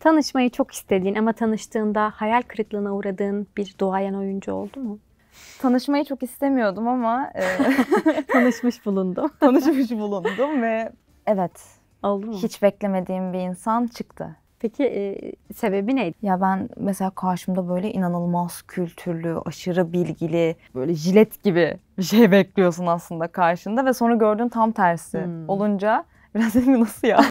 Tanışmayı çok istediğin ama tanıştığında hayal kırıklığına uğradığın bir doğayan oyuncu oldu mu? Tanışmayı çok istemiyordum ama e... tanışmış bulundum. tanışmış bulundum ve evet. Oldu mu? Hiç beklemediğim bir insan çıktı. Peki e, sebebi neydi? Ya ben mesela karşımda böyle inanılmaz kültürlü, aşırı bilgili, böyle jilet gibi bir şey bekliyorsun aslında karşında ve sonra gördüğün tam tersi hmm. olunca biraz dedim nasıl ya?